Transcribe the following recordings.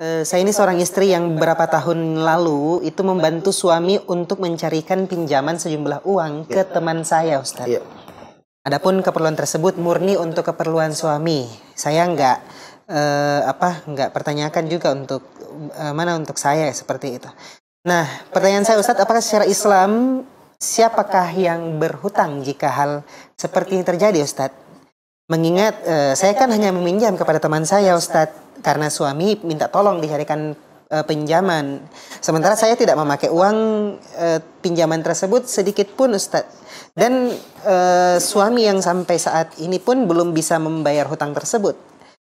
Eh, saya ini seorang istri yang beberapa tahun lalu itu membantu suami untuk mencarikan pinjaman sejumlah uang ke iya. teman saya, Ustaz. Ya. Adapun keperluan tersebut murni untuk keperluan suami. Saya nggak uh, apa nggak pertanyakan juga untuk uh, mana untuk saya seperti itu. Nah, pertanyaan saya Ustadz, apakah secara Islam siapakah yang berhutang jika hal seperti ini terjadi Ustadz? Mengingat uh, saya kan ya. hanya meminjam kepada teman saya Ustadz karena suami minta tolong dicarikan uh, eh, pinjaman. Sementara saya tidak memakai uang uh, pinjaman tersebut sedikit pun Ustadz. Dan uh, suami yang sampai saat ini pun belum bisa membayar hutang tersebut.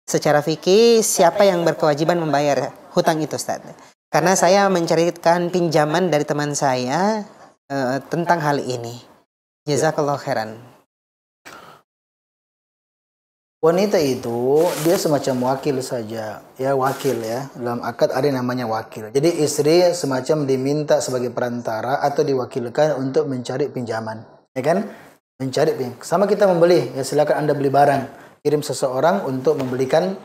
Secara fikih siapa yang berkewajiban membayar hutang itu Ustadz? Karena saya menceritakan pinjaman dari teman saya uh, tentang hal ini. Jazakallah khairan wanita itu dia semacam wakil saja ya wakil ya dalam akad ada yang namanya wakil jadi istri semacam diminta sebagai perantara atau diwakilkan untuk mencari pinjaman ya kan mencari pinjaman. sama kita membeli ya silakan anda beli barang kirim seseorang untuk membelikan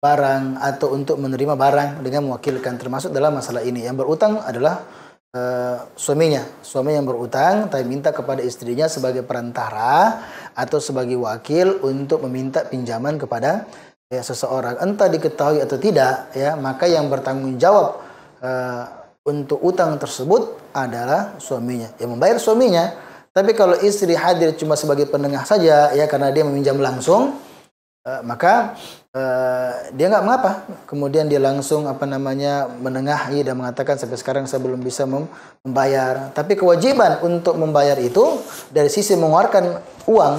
barang atau untuk menerima barang dengan mewakilkan termasuk dalam masalah ini yang berutang adalah uh, suaminya, suami yang berutang, tapi minta kepada istrinya sebagai perantara atau sebagai wakil untuk meminta pinjaman kepada ya, seseorang, entah diketahui atau tidak, ya maka yang bertanggung jawab uh, untuk utang tersebut adalah suaminya, yang membayar suaminya. Tapi kalau istri hadir cuma sebagai penengah saja, ya karena dia meminjam langsung, Eh, maka uh, dia nggak mengapa. Kemudian dia langsung apa namanya menengahi dan mengatakan sampai sekarang saya belum bisa membayar. Tapi kewajiban untuk membayar itu dari sisi mengeluarkan uang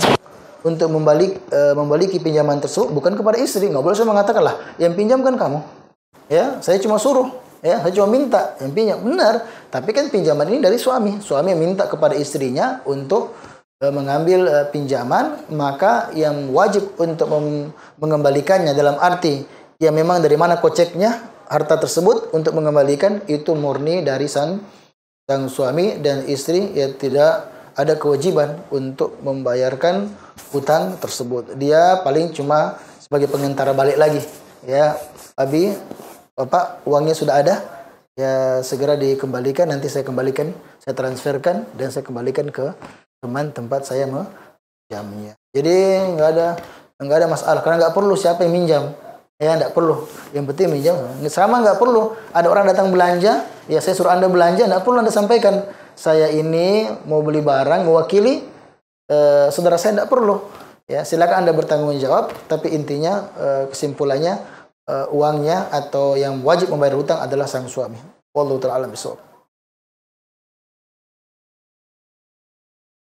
untuk membalik uh, membaliki pinjaman tersebut bukan kepada istri. Nggak boleh saya mengatakan lah yang pinjam kan kamu. Ya, saya cuma suruh. Ya, saya cuma minta yang pinjam. Benar. Tapi kan pinjaman ini dari suami. Suami minta kepada istrinya untuk Eh, mengambil eh, pinjaman maka yang wajib untuk mengembalikannya dalam arti ya memang dari mana koceknya harta tersebut untuk mengembalikan itu murni dari sang sang suami dan istri ya tidak ada kewajiban untuk membayarkan hutang tersebut dia paling cuma sebagai pengantara balik lagi ya abi bapak uangnya sudah ada ya segera dikembalikan nanti saya kembalikan saya transferkan dan saya kembalikan ke cuman tempat saya meminjamnya. jadi nggak ada nggak ada masalah karena nggak perlu siapa yang minjam ya nggak perlu yang penting minjam sama nggak perlu ada orang datang belanja ya saya suruh anda belanja nggak perlu anda sampaikan saya ini mau beli barang mewakili eh, saudara saya nggak perlu ya silakan anda bertanggung jawab tapi intinya eh, kesimpulannya uh, uangnya atau yang wajib membayar hutang adalah sang suami. Wallahu taala alam